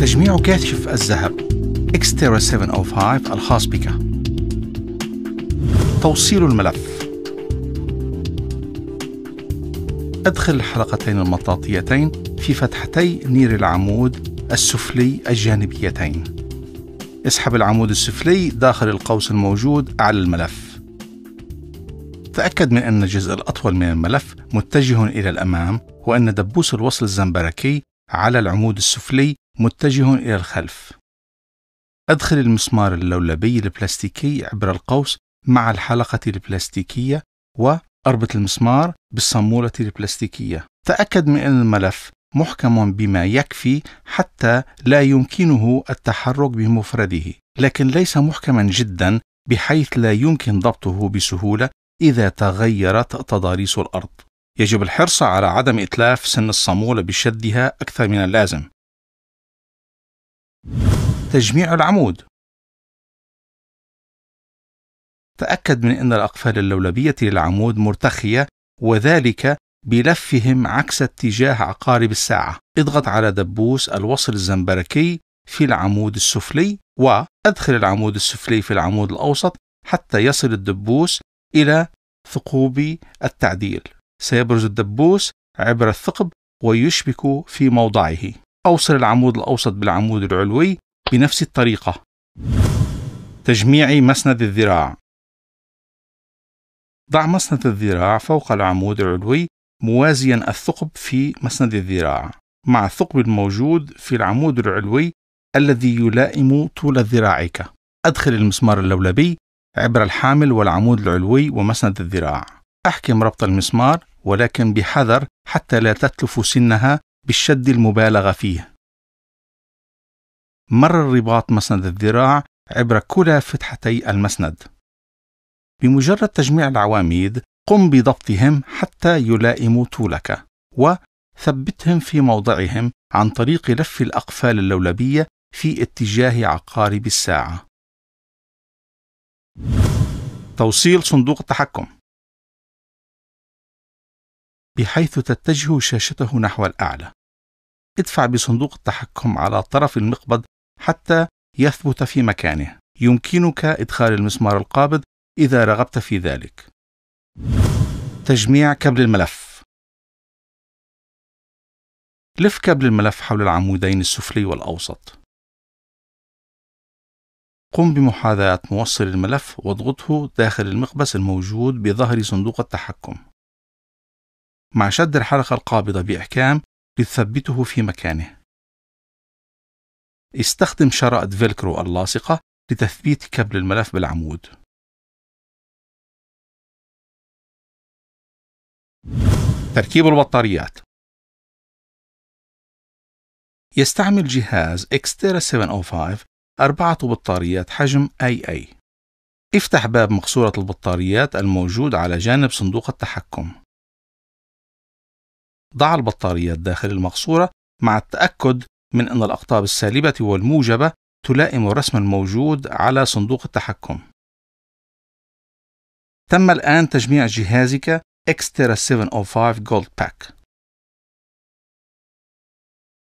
تجميع كاشف الذهب اكسترا 705 الخاص بك توصيل الملف ادخل الحلقتين المطاطيتين في فتحتي نير العمود السفلي الجانبيتين اسحب العمود السفلي داخل القوس الموجود على الملف تأكد من أن الجزء الأطول من الملف متجه إلى الأمام وأن دبوس الوصل الزنبركي على العمود السفلي متجه إلى الخلف. أدخل المسمار اللولبي البلاستيكي عبر القوس مع الحلقة البلاستيكية وأربط المسمار بالصامولة البلاستيكية. تأكد من أن الملف محكم بما يكفي حتى لا يمكنه التحرك بمفرده، لكن ليس محكما جدا بحيث لا يمكن ضبطه بسهولة إذا تغيرت تضاريس الأرض. يجب الحرص على عدم إتلاف سن الصامولة بشدها أكثر من اللازم. تجميع العمود تأكد من أن الأقفال اللولبية للعمود مرتخية وذلك بلفهم عكس اتجاه عقارب الساعة. اضغط على دبوس الوصل الزنبركي في العمود السفلي وأدخل العمود السفلي في العمود الأوسط حتى يصل الدبوس إلى ثقوبي التعديل سيبرز الدبوس عبر الثقب ويشبك في موضعه أوصل العمود الأوسط بالعمود العلوي بنفس الطريقة تجميع مسند الذراع ضع مسند الذراع فوق العمود العلوي موازيا الثقب في مسند الذراع مع الثقب الموجود في العمود العلوي الذي يلائم طول ذراعك أدخل المسمار اللولبي عبر الحامل والعمود العلوي ومسند الذراع أحكم ربط المسمار ولكن بحذر حتى لا تتلف سنها بالشد المبالغ فيه مر الرباط مسند الذراع عبر كلا فتحتي المسند بمجرد تجميع العواميد قم بضبطهم حتى يلائموا طولك وثبتهم في موضعهم عن طريق لف الأقفال اللولبية في اتجاه عقارب الساعة توصيل صندوق التحكم بحيث تتجه شاشته نحو الأعلى ادفع بصندوق التحكم على طرف المقبض حتى يثبت في مكانه يمكنك إدخال المسمار القابض إذا رغبت في ذلك تجميع كبل الملف لف كبل الملف حول العمودين السفلي والأوسط قم بمحاذاة موصل الملف واضغطه داخل المقبس الموجود بظهر صندوق التحكم مع شد الحلقة القابضة بإحكام لتثبته في مكانه استخدم شرائط فيلكرو اللاصقة لتثبيت كبل الملف بالعمود تركيب البطاريات يستعمل جهاز Xterra 705 أربعة بطاريات حجم AA افتح باب مقصورة البطاريات الموجود على جانب صندوق التحكم ضع البطاريات داخل المقصورة مع التأكد من أن الأقطاب السالبة والموجبة تلائم الرسم الموجود على صندوق التحكم تم الآن تجميع جهازك Xterra 705 Gold Pack